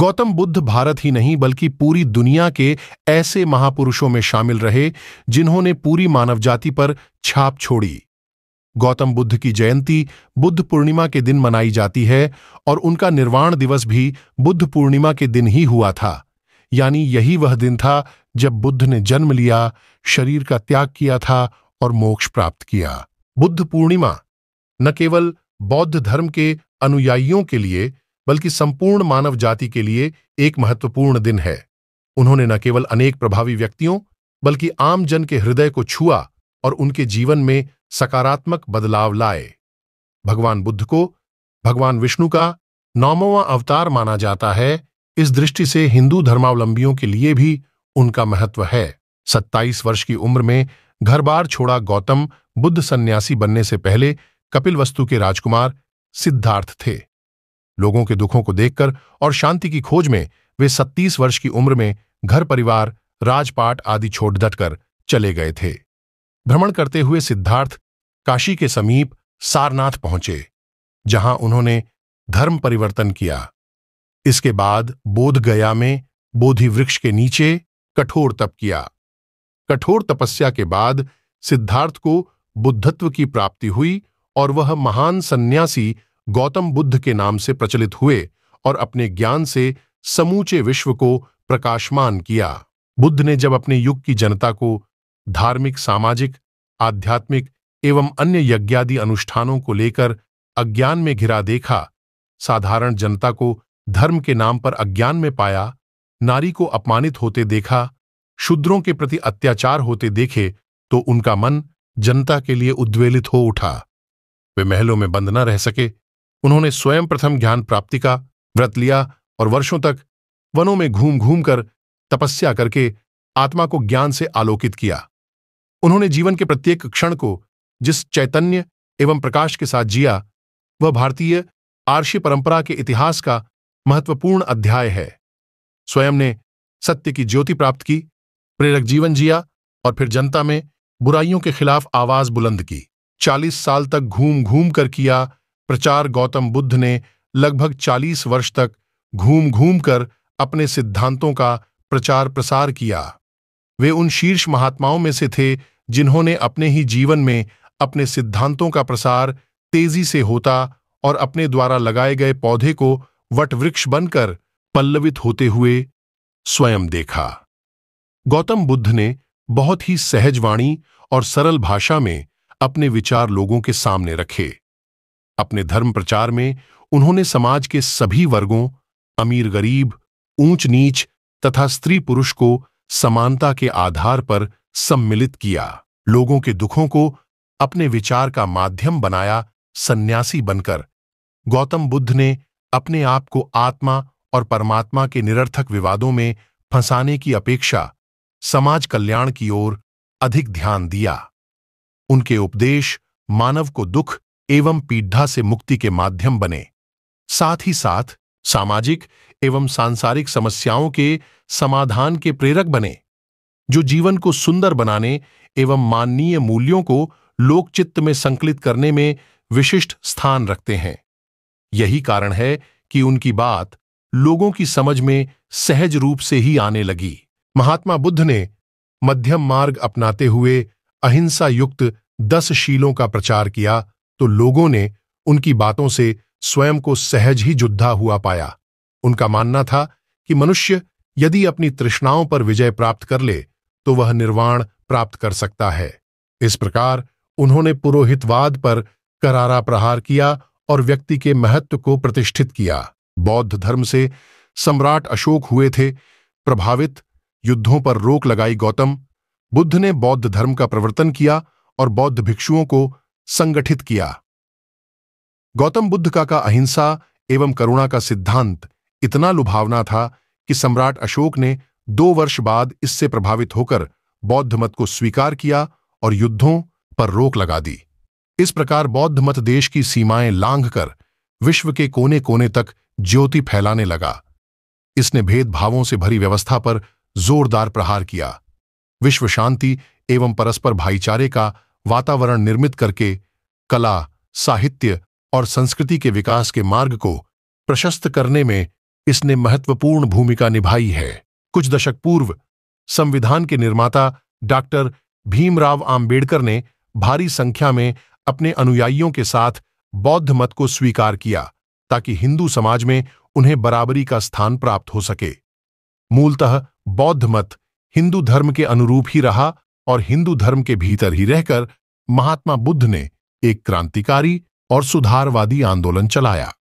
गौतम बुद्ध भारत ही नहीं बल्कि पूरी दुनिया के ऐसे महापुरुषों में शामिल रहे जिन्होंने पूरी मानव जाति पर छाप छोड़ी गौतम बुद्ध की जयंती बुद्ध पूर्णिमा के दिन मनाई जाती है और उनका निर्वाण दिवस भी बुद्ध पूर्णिमा के दिन ही हुआ था यानी यही वह दिन था जब बुद्ध ने जन्म लिया शरीर का त्याग किया था और मोक्ष प्राप्त किया बुद्ध पूर्णिमा न केवल बौद्ध धर्म के अनुयायियों के लिए बल्कि संपूर्ण मानव जाति के लिए एक महत्वपूर्ण दिन है उन्होंने न केवल अनेक प्रभावी व्यक्तियों बल्कि आम जन के हृदय को छुआ और उनके जीवन में सकारात्मक बदलाव लाए भगवान बुद्ध को भगवान विष्णु का नौमवा अवतार माना जाता है इस दृष्टि से हिंदू धर्मावलंबियों के लिए भी उनका महत्व है सत्ताईस वर्ष की उम्र में घर बार छोड़ा गौतम बुद्ध सन्यासी बनने से पहले कपिलवस्तु के राजकुमार सिद्धार्थ थे लोगों के दुखों को देखकर और शांति की खोज में वे सत्तीस वर्ष की उम्र में घर परिवार राजपाट आदि छोड़ डटकर चले गए थे भ्रमण करते हुए सिद्धार्थ काशी के समीप सारनाथ पहुंचे जहां उन्होंने धर्म परिवर्तन किया इसके बाद बोध गया में बोधि वृक्ष के नीचे कठोर तप किया कठोर तपस्या के बाद सिद्धार्थ को बुद्धत्व की प्राप्ति हुई और वह महान सन्यासी गौतम बुद्ध के नाम से प्रचलित हुए और अपने ज्ञान से समूचे विश्व को प्रकाशमान किया बुद्ध ने जब अपने युग की जनता को धार्मिक सामाजिक आध्यात्मिक एवं अन्य यज्ञादि अनुष्ठानों को लेकर अज्ञान में घिरा देखा साधारण जनता को धर्म के नाम पर अज्ञान में पाया नारी को अपमानित होते देखा शूद्रों के प्रति अत्याचार होते देखे तो उनका मन जनता के लिए उद्वेलित हो उठा वे महलों में बंद न रह सके उन्होंने स्वयं प्रथम ज्ञान प्राप्ति का व्रत लिया और वर्षों तक वनों में घूम घूम कर तपस्या करके आत्मा को ज्ञान से आलोकित किया उन्होंने जीवन के प्रत्येक क्षण को जिस चैतन्य एवं प्रकाश के साथ जिया वह भारतीय आर्षी परंपरा के इतिहास का महत्वपूर्ण अध्याय है स्वयं ने सत्य की ज्योति प्राप्त की प्रेरक जीवन जिया और फिर जनता में बुराइयों के खिलाफ आवाज बुलंद की चालीस साल तक घूम घूम कर किया प्रचार गौतम बुद्ध ने लगभग 40 वर्ष तक घूम घूम कर अपने सिद्धांतों का प्रचार प्रसार किया वे उन शीर्ष महात्माओं में से थे जिन्होंने अपने ही जीवन में अपने सिद्धांतों का प्रसार तेजी से होता और अपने द्वारा लगाए गए पौधे को वटवृक्ष बनकर पल्लवित होते हुए स्वयं देखा गौतम बुद्ध ने बहुत ही सहज वाणी और सरल भाषा में अपने विचार लोगों के सामने रखे अपने धर्म प्रचार में उन्होंने समाज के सभी वर्गों अमीर गरीब ऊंच नीच तथा स्त्री पुरुष को समानता के आधार पर सम्मिलित किया लोगों के दुखों को अपने विचार का माध्यम बनाया सन्यासी बनकर गौतम बुद्ध ने अपने आप को आत्मा और परमात्मा के निरर्थक विवादों में फंसाने की अपेक्षा समाज कल्याण की ओर अधिक ध्यान दिया उनके उपदेश मानव को दुख एवं पीढ़ा से मुक्ति के माध्यम बने साथ ही साथ सामाजिक एवं सांसारिक समस्याओं के समाधान के प्रेरक बने जो जीवन को सुंदर बनाने एवं माननीय मूल्यों को लोकचित्त में संकलित करने में विशिष्ट स्थान रखते हैं यही कारण है कि उनकी बात लोगों की समझ में सहज रूप से ही आने लगी महात्मा बुद्ध ने मध्यम मार्ग अपनाते हुए अहिंसा युक्त दस शीलों का प्रचार किया तो लोगों ने उनकी बातों से स्वयं को सहज ही जुद्धा हुआ पाया उनका मानना था कि मनुष्य यदि अपनी तृष्णाओं पर विजय प्राप्त कर ले तो वह निर्वाण प्राप्त कर सकता है इस प्रकार उन्होंने पुरोहितवाद पर करारा प्रहार किया और व्यक्ति के महत्व को प्रतिष्ठित किया बौद्ध धर्म से सम्राट अशोक हुए थे प्रभावित युद्धों पर रोक लगाई गौतम बुद्ध ने बौद्ध धर्म का प्रवर्तन किया और बौद्ध भिक्षुओं को संगठित किया गौतम बुद्ध का का अहिंसा एवं करुणा का सिद्धांत इतना लुभावना था कि सम्राट अशोक ने दो वर्ष बाद इससे प्रभावित होकर बौद्ध मत को स्वीकार किया और युद्धों पर रोक लगा दी इस प्रकार बौद्ध मत देश की सीमाएं लांघकर विश्व के कोने कोने तक ज्योति फैलाने लगा इसने भेदभावों से भरी व्यवस्था पर जोरदार प्रहार किया विश्व शांति एवं परस्पर भाईचारे का वातावरण निर्मित करके कला साहित्य और संस्कृति के विकास के मार्ग को प्रशस्त करने में इसने महत्वपूर्ण भूमिका निभाई है कुछ दशक पूर्व संविधान के निर्माता डॉक्टर भीमराव आम्बेडकर ने भारी संख्या में अपने अनुयायियों के साथ बौद्ध मत को स्वीकार किया ताकि हिंदू समाज में उन्हें बराबरी का स्थान प्राप्त हो सके मूलतः बौद्ध मत हिंदू धर्म के अनुरूप ही रहा और हिंदू धर्म के भीतर ही रहकर महात्मा बुद्ध ने एक क्रांतिकारी और सुधारवादी आंदोलन चलाया